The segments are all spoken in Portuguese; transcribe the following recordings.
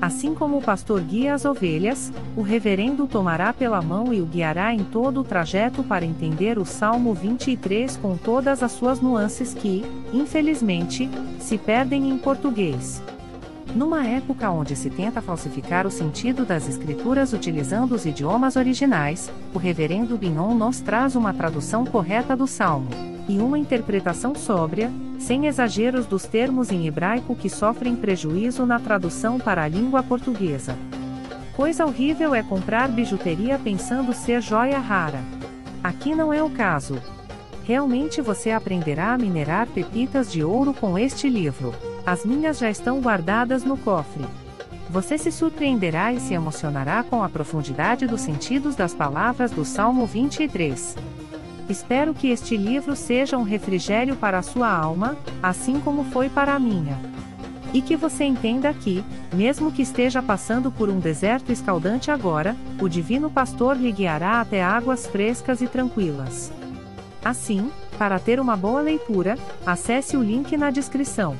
Assim como o pastor guia as ovelhas, o reverendo tomará pela mão e o guiará em todo o trajeto para entender o Salmo 23 com todas as suas nuances que, infelizmente, se perdem em português numa época onde se tenta falsificar o sentido das escrituras utilizando os idiomas originais, o reverendo Binon nos traz uma tradução correta do Salmo, e uma interpretação sóbria, sem exageros dos termos em hebraico que sofrem prejuízo na tradução para a língua portuguesa. Coisa horrível é comprar bijuteria pensando ser joia rara. Aqui não é o caso. Realmente você aprenderá a minerar pepitas de ouro com este livro. As minhas já estão guardadas no cofre. Você se surpreenderá e se emocionará com a profundidade dos sentidos das palavras do Salmo 23. Espero que este livro seja um refrigério para a sua alma, assim como foi para a minha. E que você entenda que, mesmo que esteja passando por um deserto escaldante agora, o Divino Pastor lhe guiará até águas frescas e tranquilas. Assim, para ter uma boa leitura, acesse o link na descrição.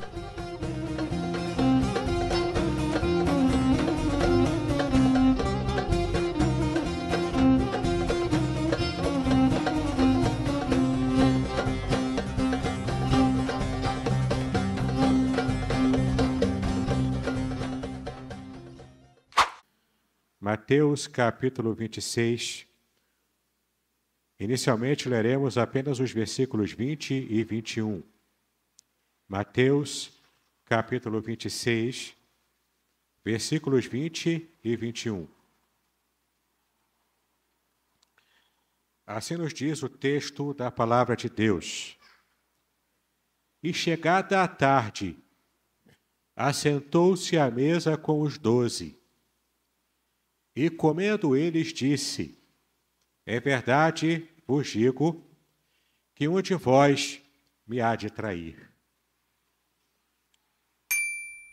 Mateus capítulo 26. Inicialmente leremos apenas os versículos 20 e 21. Mateus capítulo 26, versículos 20 e 21. Assim nos diz o texto da palavra de Deus. E chegada a tarde, assentou-se à mesa com os doze. E comendo eles, disse: É verdade vos digo que um de vós me há de trair.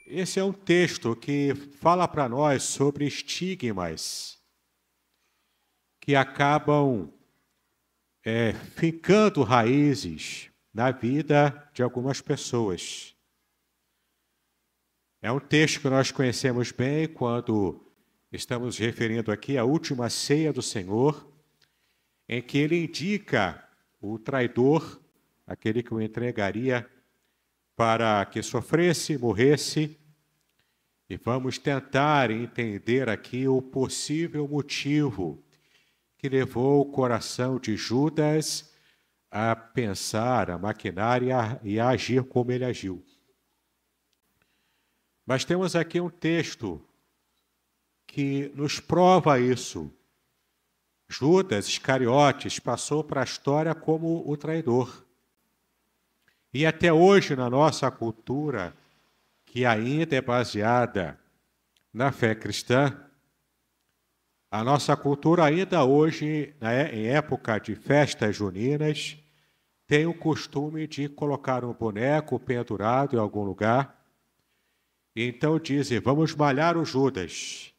Esse é um texto que fala para nós sobre estigmas que acabam é, ficando raízes na vida de algumas pessoas. É um texto que nós conhecemos bem quando Estamos referindo aqui à última ceia do Senhor, em que ele indica o traidor, aquele que o entregaria para que sofresse, morresse. E vamos tentar entender aqui o possível motivo que levou o coração de Judas a pensar, a maquinar e a, e a agir como ele agiu. Mas temos aqui um texto que nos prova isso. Judas Iscariotes passou para a história como o traidor. E até hoje, na nossa cultura, que ainda é baseada na fé cristã, a nossa cultura, ainda hoje, né, em época de festas juninas, tem o costume de colocar um boneco pendurado em algum lugar. Então dizem: vamos malhar o Judas.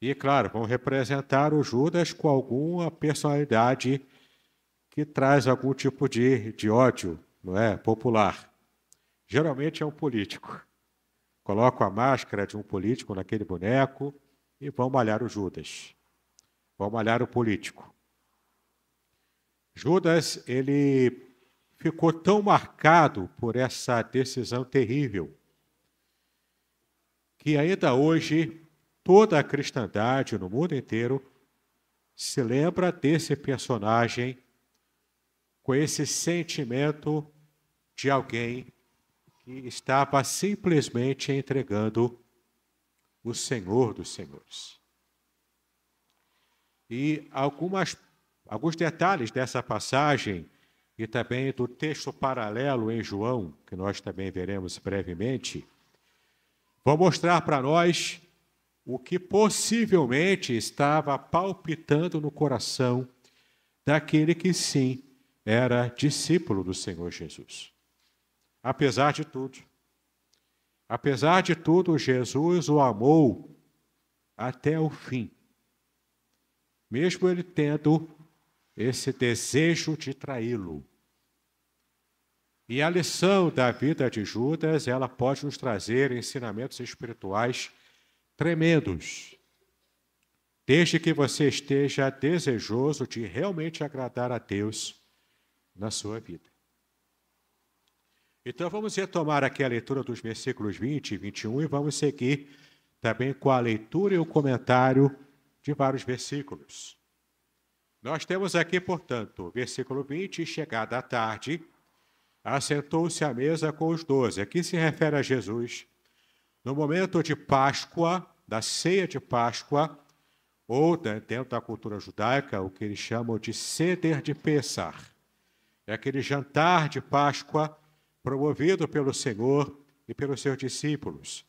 E, claro, vão representar o Judas com alguma personalidade que traz algum tipo de, de ódio não é? popular. Geralmente é um político. Colocam a máscara de um político naquele boneco e vão malhar o Judas. Vão malhar o político. Judas, ele ficou tão marcado por essa decisão terrível que ainda hoje toda a cristandade no mundo inteiro se lembra desse personagem com esse sentimento de alguém que estava simplesmente entregando o Senhor dos Senhores. E algumas, alguns detalhes dessa passagem e também do texto paralelo em João, que nós também veremos brevemente, vão mostrar para nós o que possivelmente estava palpitando no coração daquele que sim era discípulo do Senhor Jesus. Apesar de tudo, apesar de tudo, Jesus o amou até o fim. Mesmo ele tendo esse desejo de traí-lo. E a lição da vida de Judas, ela pode nos trazer ensinamentos espirituais tremendos. Desde que você esteja desejoso de realmente agradar a Deus na sua vida. Então vamos retomar aqui a leitura dos versículos 20 e 21 e vamos seguir também com a leitura e o comentário de vários versículos. Nós temos aqui, portanto, versículo 20, chegada a tarde, assentou-se à mesa com os doze. Aqui se refere a Jesus no momento de Páscoa, da ceia de Páscoa, ou né, dentro da cultura judaica, o que eles chamam de ceder de Pessar. É aquele jantar de Páscoa promovido pelo Senhor e pelos seus discípulos.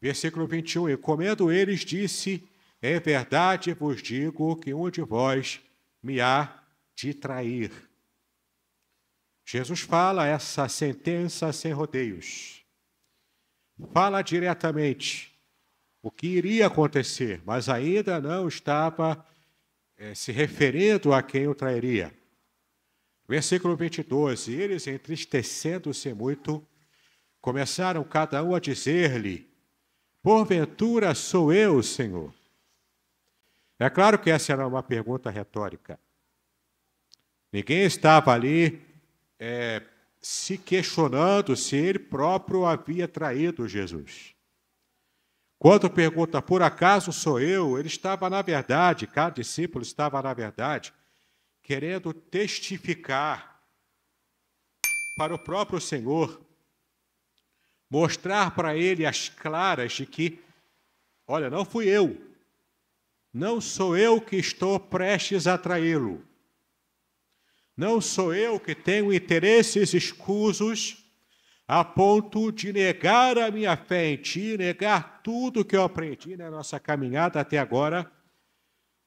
Versículo 21: E comendo eles, disse: Em é verdade vos digo que um de vós me há de trair. Jesus fala essa sentença sem rodeios fala diretamente o que iria acontecer, mas ainda não estava é, se referindo a quem o trairia. Versículo 22: Eles, entristecendo-se muito, começaram cada um a dizer-lhe: Porventura sou eu, Senhor? É claro que essa era uma pergunta retórica. Ninguém estava ali é, se questionando se ele próprio havia traído Jesus. Quando pergunta, por acaso sou eu? Ele estava, na verdade, cada discípulo estava, na verdade, querendo testificar para o próprio Senhor, mostrar para ele as claras de que, olha, não fui eu, não sou eu que estou prestes a traí-lo. Não sou eu que tenho interesses escusos a ponto de negar a minha fé em ti, negar tudo que eu aprendi na nossa caminhada até agora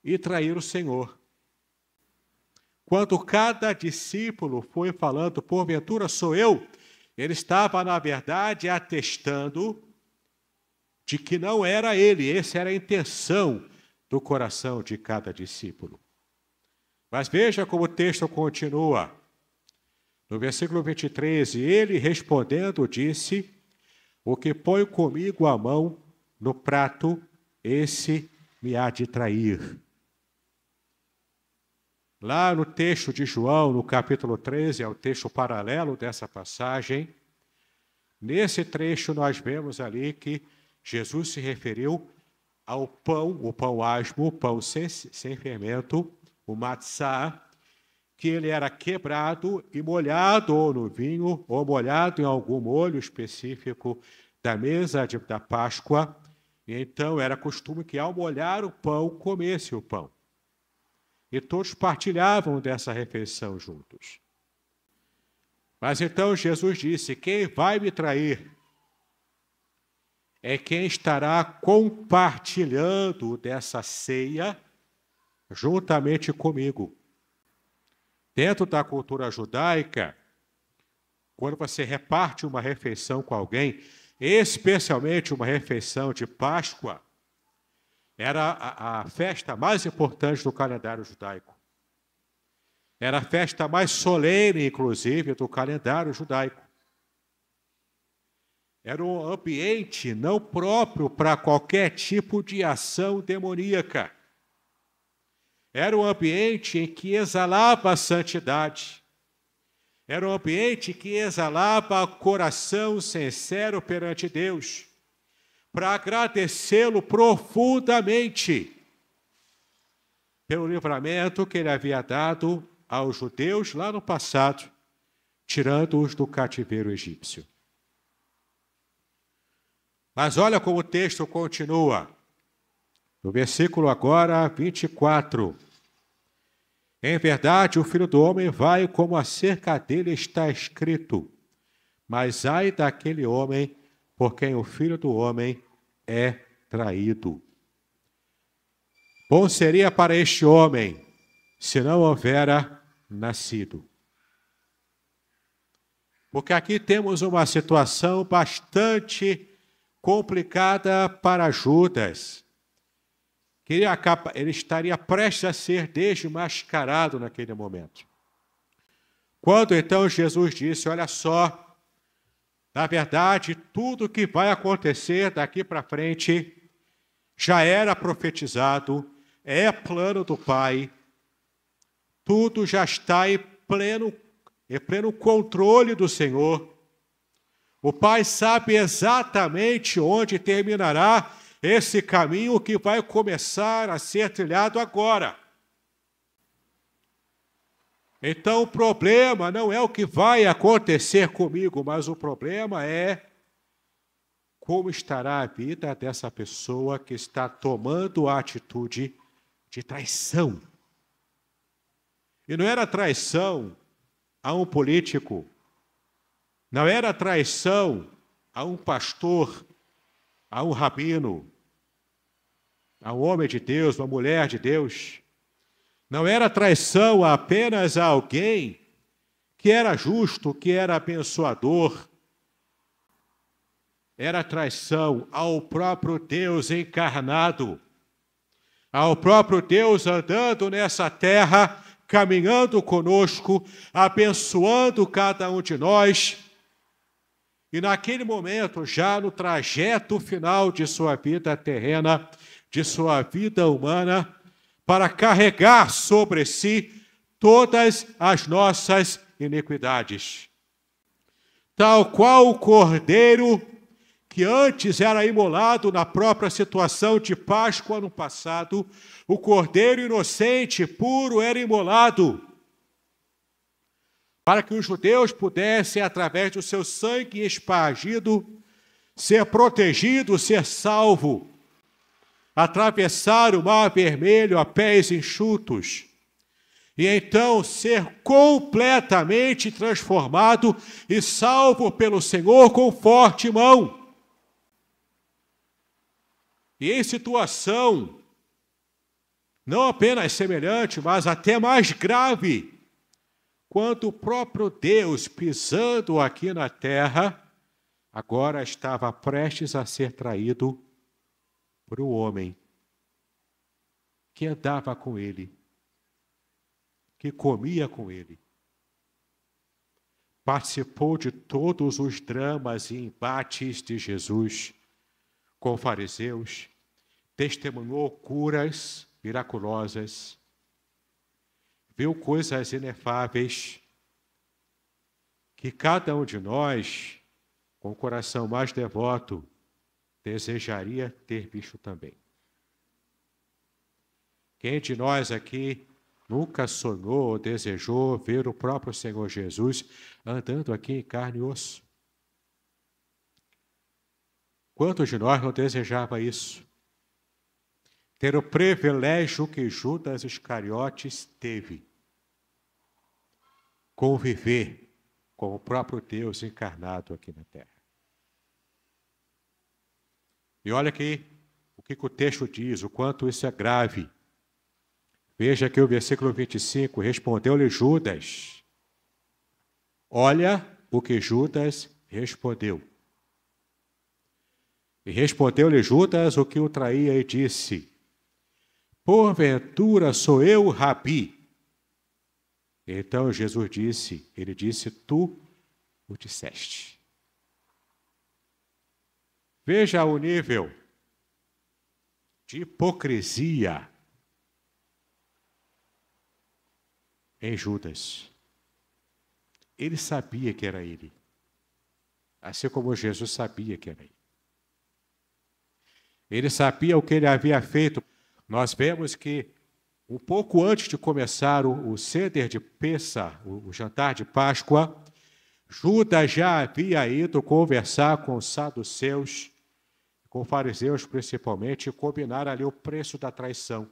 e trair o Senhor. Quando cada discípulo foi falando, porventura sou eu, ele estava, na verdade, atestando de que não era ele, essa era a intenção do coração de cada discípulo. Mas veja como o texto continua. No versículo 23, ele respondendo disse: O que põe comigo a mão no prato, esse me há de trair. Lá no texto de João, no capítulo 13, é o texto paralelo dessa passagem. Nesse trecho, nós vemos ali que Jesus se referiu ao pão, o pão asmo, o pão sem, sem fermento, o matzá, que ele era quebrado e molhado ou no vinho, ou molhado em algum molho específico da mesa de, da Páscoa. Então era costume que, ao molhar o pão, comesse o pão. E todos partilhavam dessa refeição juntos. Mas então Jesus disse: Quem vai me trair é quem estará compartilhando dessa ceia juntamente comigo. Dentro da cultura judaica, quando você reparte uma refeição com alguém, especialmente uma refeição de Páscoa, era a, a, festa mais importante do calendário judaico. Era a festa mais solene, inclusive, do calendário judaico. Era um ambiente não próprio para qualquer tipo de ação demoníaca. Era um ambiente em que exalava a santidade. Era um ambiente que exalava coração sincero perante Deus, para agradecê-lo profundamente pelo livramento que ele havia dado aos judeus lá no passado, tirando-os do cativeiro egípcio. Mas olha como o texto continua. No versículo agora 24. Em verdade, o filho do homem vai como acerca dele está escrito. Mas ai daquele homem por quem o filho do homem é traído. Bom seria para este homem se não houvera nascido. Porque aqui temos uma situação bastante complicada para Judas ele, ele estaria prestes a ser desmascarado naquele momento. Quando então Jesus disse: Olha só, na verdade, tudo que vai acontecer daqui para frente já era profetizado, é plano do Pai, tudo já está em pleno, em pleno controle do Senhor. O Pai sabe exatamente onde terminará esse caminho que vai começar a ser trilhado agora. Então o problema não é o que vai acontecer comigo, mas o problema é como estará a vida dessa pessoa que está tomando a atitude de traição. E não era traição a um político, não era traição a um pastor, a um rabino, a um homem de Deus, uma mulher de Deus. Não era traição apenas a alguém que era justo, que era abençoador. Era traição ao próprio Deus encarnado, ao próprio Deus andando nessa terra, caminhando conosco, abençoando cada um de nós. E naquele momento, já no trajeto final de sua vida terrena, de sua vida humana para carregar sobre si todas as nossas iniquidades. Tal qual o cordeiro que antes era imolado na própria situação de Páscoa no passado, o cordeiro inocente, puro, era imolado para que os judeus pudessem, através do seu sangue espargido, ser protegido, ser salvo atravessar o mar vermelho a pés enxutos e então ser completamente transformado e salvo pelo Senhor com forte mão. E em situação não apenas semelhante, mas até mais grave, quando o próprio Deus, pisando aqui na terra, agora estava prestes a ser traído por um homem que andava com ele, que comia com ele, participou de todos os dramas e embates de Jesus com fariseus, testemunhou curas miraculosas, viu coisas inefáveis que cada um de nós, com o coração mais devoto, desejaria ter bicho também. Quem de nós aqui nunca sonhou ou desejou ver o próprio Senhor Jesus andando aqui em carne e osso? Quantos de nós não desejava isso? Ter o privilégio que Judas Iscariotes teve. Conviver com o próprio Deus encarnado aqui na terra. E olha aqui o que, que o texto diz, o quanto isso é grave. Veja aqui o versículo 25: Respondeu-lhe Judas. Olha o que Judas respondeu. E respondeu-lhe Judas o que o traía e disse: Porventura sou eu, Rabi. Então Jesus disse: Ele disse, Tu o disseste. Veja o nível de hipocrisia em Judas. Ele sabia que era ele, assim como Jesus sabia que era ele. Ele sabia o que ele havia feito. Nós vemos que um pouco antes de começar o, o ceder de Pessa, o, o jantar de Páscoa, Judas já havia ido conversar com os saduceus, com fariseus principalmente, e combinar ali o preço da traição.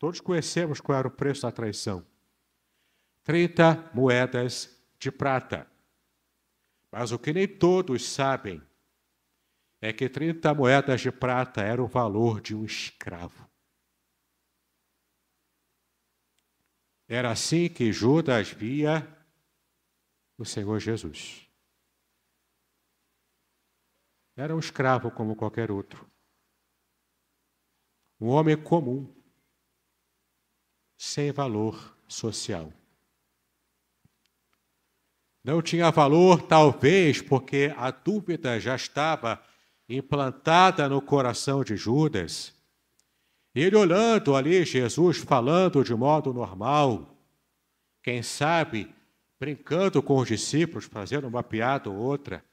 Todos conhecemos qual era o preço da traição: 30 moedas de prata. Mas o que nem todos sabem é que 30 moedas de prata era o valor de um escravo. Era assim que Judas via o Senhor Jesus. Era um escravo como qualquer outro. Um homem comum, sem valor social. Não tinha valor, talvez, porque a dúvida já estava implantada no coração de Judas. Ele olhando ali, Jesus falando de modo normal. Quem sabe brincando com os discípulos, fazendo uma piada ou outra.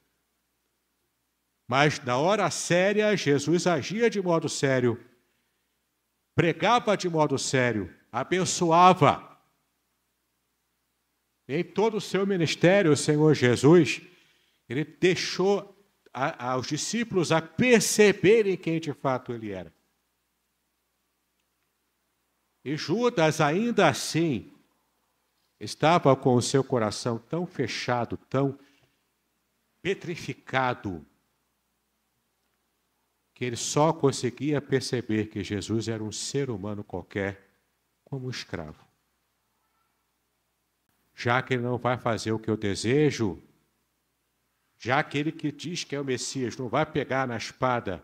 Mas na hora séria, Jesus agia de modo sério, pregava de modo sério, abençoava. Em todo o seu ministério, o Senhor Jesus, ele deixou a, aos discípulos a perceberem quem de fato ele era. E Judas, ainda assim, estava com o seu coração tão fechado, tão petrificado, que ele só conseguia perceber que Jesus era um ser humano qualquer, como um escravo. Já que ele não vai fazer o que eu desejo, já aquele que diz que é o Messias não vai pegar na espada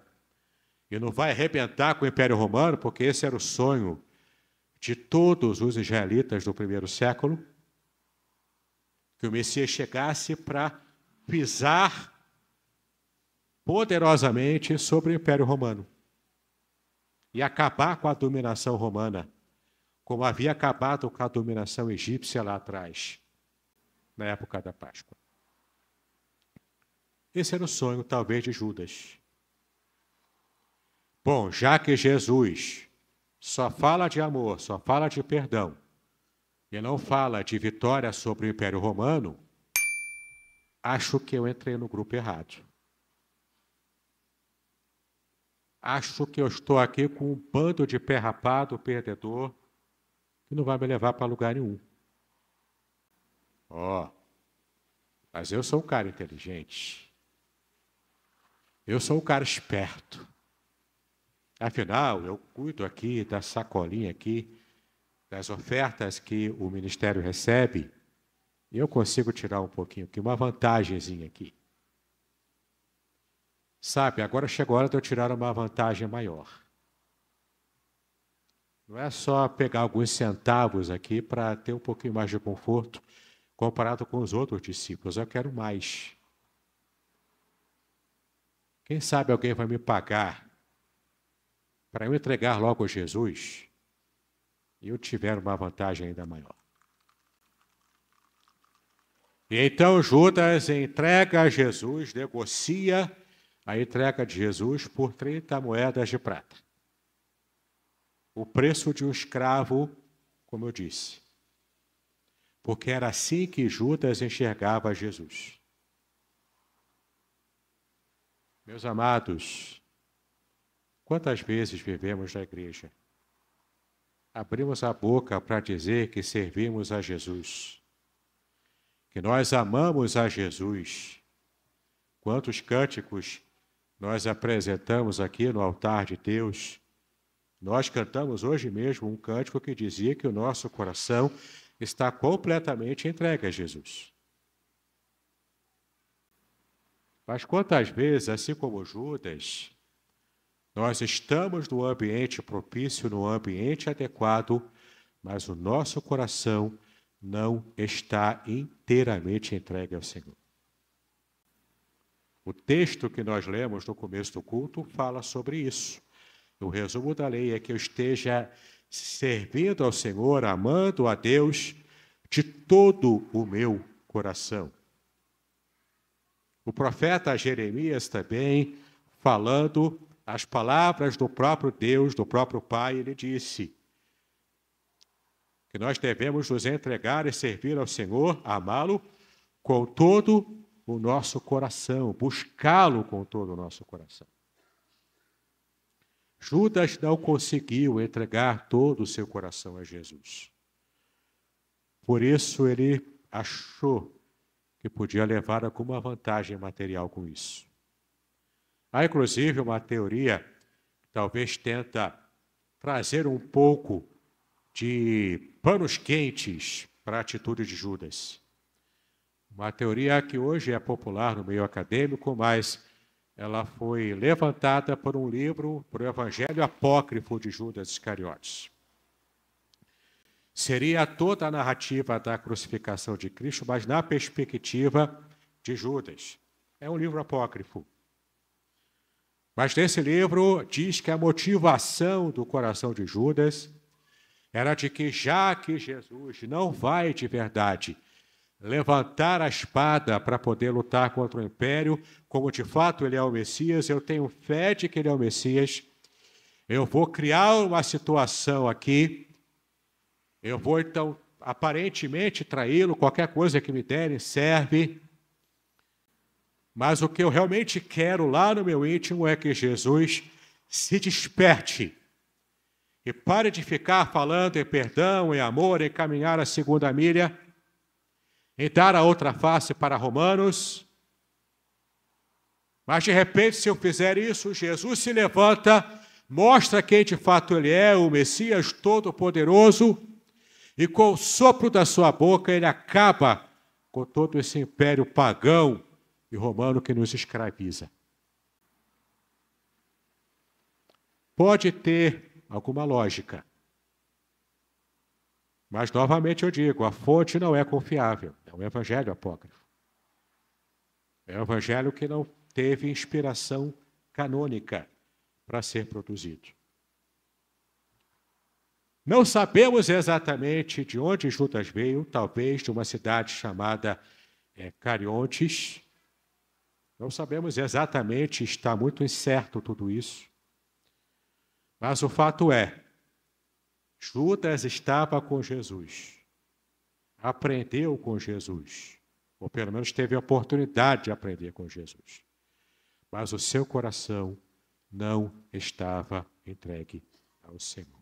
e não vai arrebentar com o Império Romano, porque esse era o sonho de todos os israelitas do primeiro século, que o Messias chegasse para pisar poderosamente sobre o Império Romano e acabar com a dominação romana, como havia acabado com a dominação egípcia lá atrás, na época da Páscoa. Esse era o sonho, talvez, de Judas. Bom, já que Jesus só fala de amor, só fala de perdão, e não fala de vitória sobre o Império Romano, acho que eu entrei no grupo errado. Acho que eu estou aqui com um bando de pé rapado, perdedor, que não vai me levar para lugar nenhum. Ó, oh, mas eu sou um cara inteligente. Eu sou um cara esperto. Afinal, eu cuido aqui da sacolinha aqui, das ofertas que o ministério recebe, e eu consigo tirar um pouquinho aqui, uma vantagemzinha aqui. Sabe, agora chegou a hora de eu tirar uma vantagem maior. Não é só pegar alguns centavos aqui para ter um pouquinho mais de conforto comparado com os outros discípulos. Eu quero mais. Quem sabe alguém vai me pagar para eu entregar logo a Jesus eu tiver uma vantagem ainda maior. E então Judas entrega a Jesus, negocia a entrega de Jesus por 30 moedas de prata. O preço de um escravo, como eu disse. Porque era assim que Judas enxergava Jesus. Meus amados, Quantas vezes vivemos na igreja? Abrimos a boca para dizer que servimos a Jesus, que nós amamos a Jesus. Quantos cânticos nós apresentamos aqui no altar de Deus? Nós cantamos hoje mesmo um cântico que dizia que o nosso coração está completamente entregue a Jesus. Mas quantas vezes, assim como Judas, nós estamos no ambiente propício, no ambiente adequado, mas o nosso coração não está inteiramente entregue ao Senhor. O texto que nós lemos no começo do culto fala sobre isso. O resumo da lei é que eu esteja servindo ao Senhor, amando a Deus de todo o meu coração. O profeta Jeremias também falando as palavras do próprio Deus, do próprio Pai, ele disse que nós devemos nos entregar e servir ao Senhor, amá-lo com todo o nosso coração, buscá-lo com todo o nosso coração. Judas não conseguiu entregar todo o seu coração a Jesus. Por isso ele achou que podia levar alguma vantagem material com isso. Há, ah, inclusive, uma teoria que talvez tenta trazer um pouco de panos quentes para a atitude de Judas. Uma teoria que hoje é popular no meio acadêmico, mas ela foi levantada por um livro, por o um Evangelho Apócrifo de Judas Iscariotes. Seria toda a narrativa da crucificação de Cristo, mas na perspectiva de Judas. É um livro apócrifo. Mas nesse livro diz que a motivação do coração de Judas era de que, já que Jesus não vai de verdade levantar a espada para poder lutar contra o império, como de fato ele é o Messias, eu tenho fé de que ele é o Messias, eu vou criar uma situação aqui, eu vou então aparentemente traí-lo, qualquer coisa que me derem serve mas o que eu realmente quero lá no meu íntimo é que Jesus se desperte e pare de ficar falando em perdão, em amor, em caminhar a segunda milha, em dar a outra face para Romanos. Mas de repente, se eu fizer isso, Jesus se levanta, mostra quem de fato ele é, o Messias Todo-Poderoso, e com o sopro da sua boca ele acaba com todo esse império pagão e romano que nos escraviza. Pode ter alguma lógica. Mas, novamente, eu digo: a fonte não é confiável. É um evangelho apócrifo. É um evangelho que não teve inspiração canônica para ser produzido. Não sabemos exatamente de onde Judas veio, talvez de uma cidade chamada é, Cariontes, não sabemos exatamente, está muito incerto tudo isso. Mas o fato é, Judas estava com Jesus, aprendeu com Jesus, ou pelo menos teve a oportunidade de aprender com Jesus. Mas o seu coração não estava entregue ao Senhor.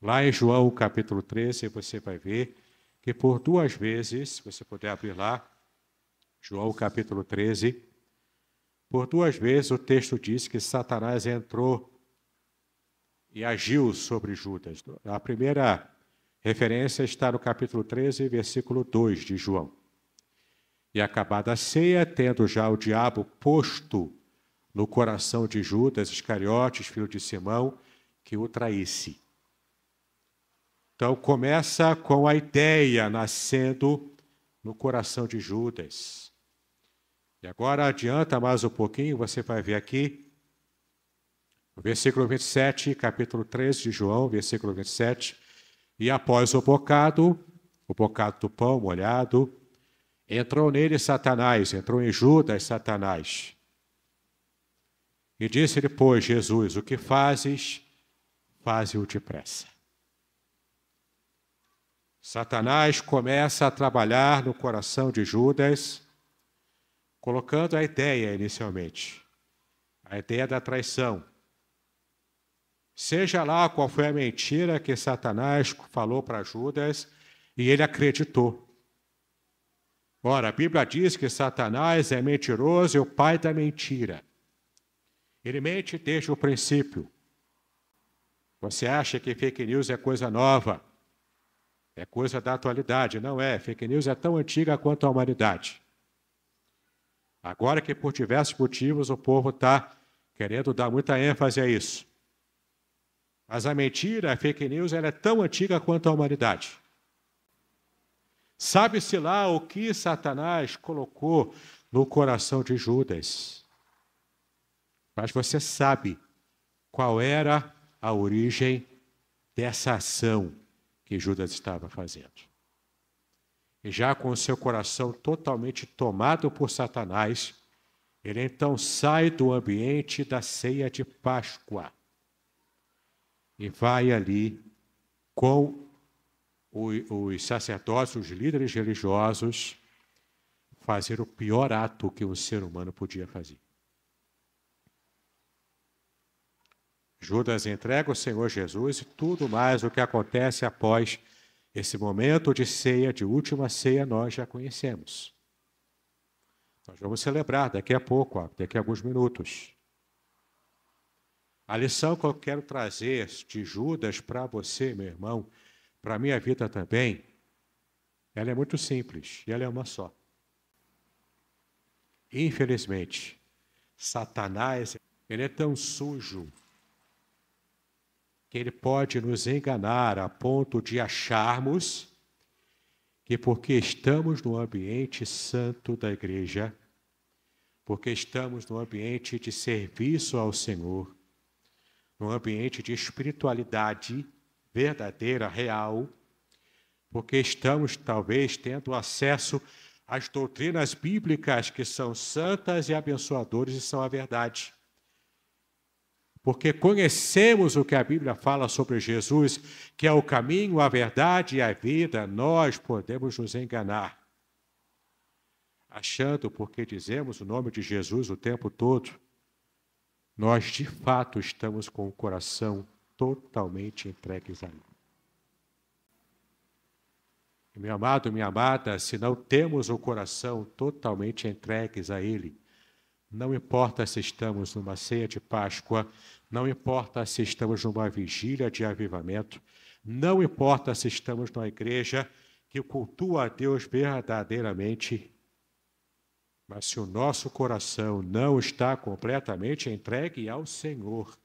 Lá em João capítulo 13, você vai ver que por duas vezes, se você puder abrir lá, João capítulo 13, por duas vezes o texto diz que Satanás entrou e agiu sobre Judas. A primeira referência está no capítulo 13, versículo 2 de João. E acabada a ceia, tendo já o diabo posto no coração de Judas Iscariotes, filho de Simão, que o traísse. Então começa com a ideia nascendo no coração de Judas e agora adianta mais um pouquinho, você vai ver aqui, o versículo 27, capítulo 3 de João, versículo 27. E após o bocado, o bocado do pão molhado, entrou nele Satanás, entrou em Judas Satanás. E disse-lhe, pois, Jesus: O que fazes, faze-o depressa. Satanás começa a trabalhar no coração de Judas colocando a ideia inicialmente, a ideia da traição. Seja lá qual foi a mentira que Satanás falou para Judas e ele acreditou. Ora, a Bíblia diz que Satanás é mentiroso e o pai da mentira. Ele mente desde o princípio. Você acha que fake news é coisa nova? É coisa da atualidade? Não é. Fake news é tão antiga quanto a humanidade. Agora que por diversos motivos o povo está querendo dar muita ênfase a isso. Mas a mentira, a fake news, ela é tão antiga quanto a humanidade. Sabe-se lá o que Satanás colocou no coração de Judas. Mas você sabe qual era a origem dessa ação que Judas estava fazendo já com seu coração totalmente tomado por Satanás, ele então sai do ambiente da ceia de Páscoa e vai ali com os sacerdotes, os líderes religiosos, fazer o pior ato que um ser humano podia fazer. Judas entrega o Senhor Jesus e tudo mais o que acontece após esse momento de ceia, de última ceia, nós já conhecemos. Nós vamos celebrar daqui a pouco, daqui a alguns minutos. A lição que eu quero trazer de Judas para você, meu irmão, para a minha vida também, ela é muito simples e ela é uma só. Infelizmente, Satanás, ele é tão sujo que ele pode nos enganar a ponto de acharmos que, porque estamos no ambiente santo da igreja, porque estamos no ambiente de serviço ao Senhor, no ambiente de espiritualidade verdadeira, real, porque estamos talvez tendo acesso às doutrinas bíblicas que são santas e abençoadoras e são a verdade porque conhecemos o que a Bíblia fala sobre Jesus, que é o caminho, a verdade e a vida, nós podemos nos enganar, achando, porque dizemos o nome de Jesus o tempo todo, nós de fato estamos com o coração totalmente entregues a Ele. Meu amado, minha amada, se não temos o coração totalmente entregues a Ele, não importa se estamos numa ceia de Páscoa, não importa se estamos numa vigília de avivamento, não importa se estamos numa igreja que cultua a Deus verdadeiramente, mas se o nosso coração não está completamente entregue ao Senhor,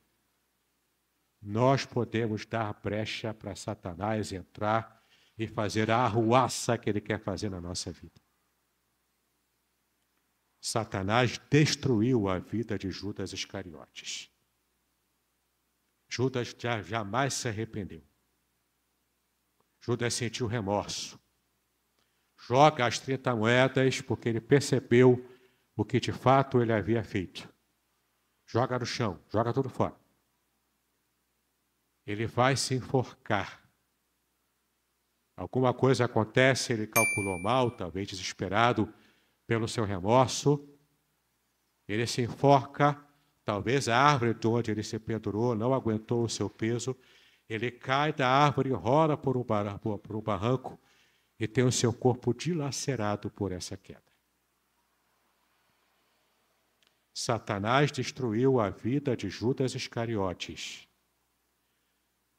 nós podemos dar brecha para Satanás entrar e fazer a arruaça que ele quer fazer na nossa vida. Satanás destruiu a vida de Judas Iscariotes. Judas já, jamais se arrependeu. Judas sentiu remorso. Joga as 30 moedas porque ele percebeu o que de fato ele havia feito. Joga no chão, joga tudo fora. Ele vai se enforcar. Alguma coisa acontece, ele calculou mal, talvez desesperado pelo seu remorso, ele se enforca, talvez a árvore de onde ele se pendurou não aguentou o seu peso, ele cai da árvore, rola por um, bar, por um barranco e tem o seu corpo dilacerado por essa queda. Satanás destruiu a vida de Judas Iscariotes,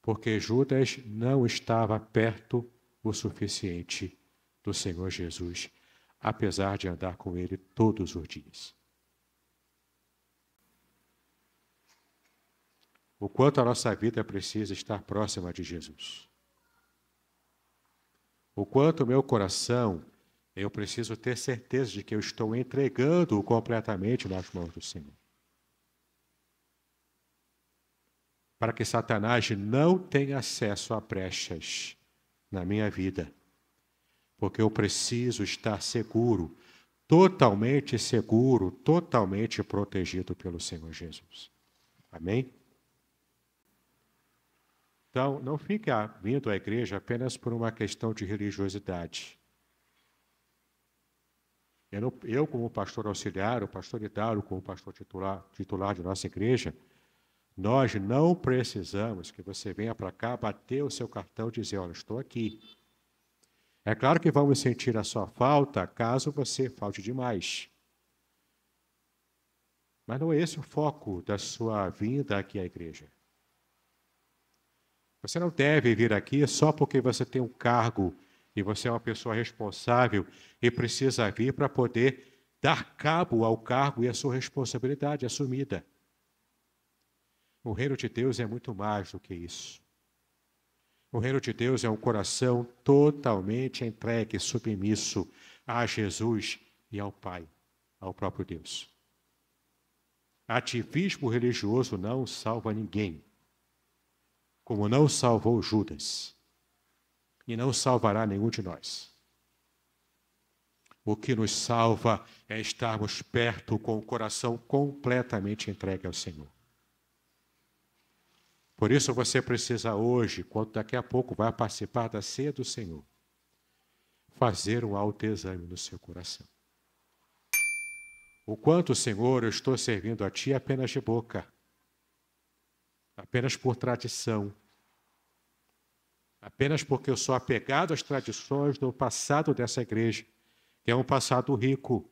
porque Judas não estava perto o suficiente do Senhor Jesus apesar de andar com ele todos os dias. O quanto a nossa vida precisa estar próxima de Jesus. O quanto o meu coração, eu preciso ter certeza de que eu estou entregando-o completamente nas mãos do Senhor. Para que Satanás não tenha acesso a brechas na minha vida porque eu preciso estar seguro, totalmente seguro, totalmente protegido pelo Senhor Jesus. Amém? Então, não fique vindo à igreja apenas por uma questão de religiosidade. Eu, não, eu como pastor auxiliar, o pastor Itário, como pastor titular, titular de nossa igreja, nós não precisamos que você venha para cá bater o seu cartão e dizer: Olha, estou aqui. É claro que vamos sentir a sua falta caso você falte demais. Mas não é esse o foco da sua vinda aqui à igreja. Você não deve vir aqui só porque você tem um cargo e você é uma pessoa responsável e precisa vir para poder dar cabo ao cargo e à sua responsabilidade assumida. O reino de Deus é muito mais do que isso. O reino de Deus é um coração totalmente entregue, submisso a Jesus e ao Pai, ao próprio Deus. Ativismo religioso não salva ninguém, como não salvou Judas, e não salvará nenhum de nós. O que nos salva é estarmos perto com o coração completamente entregue ao Senhor. Por isso você precisa hoje, quando daqui a pouco vai participar da ceia do Senhor, fazer um autoexame no seu coração. O quanto, Senhor, eu estou servindo a Ti é apenas de boca, apenas por tradição, apenas porque eu sou apegado às tradições do passado dessa igreja, que é um passado rico,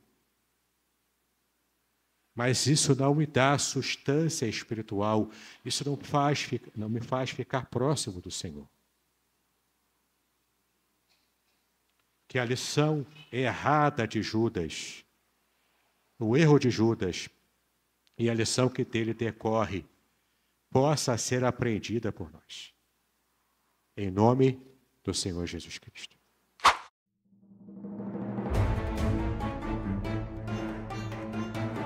mas isso não me dá substância espiritual, isso não, faz, não me faz ficar próximo do Senhor. Que a lição errada de Judas, o erro de Judas e a lição que dele decorre, possa ser aprendida por nós. Em nome do Senhor Jesus Cristo.